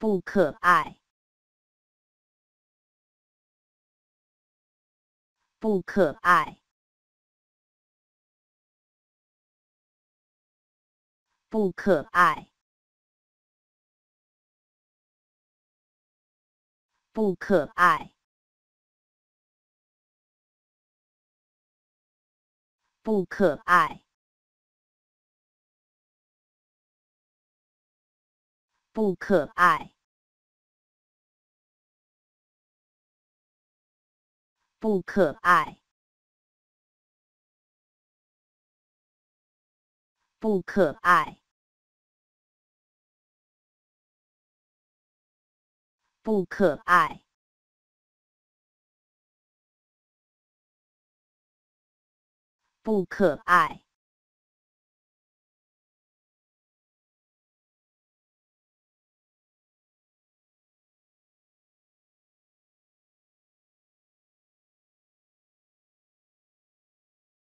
不可爱，不可爱，不可爱，不可爱，不可爱。不可爱，不可爱，不可爱，不可爱。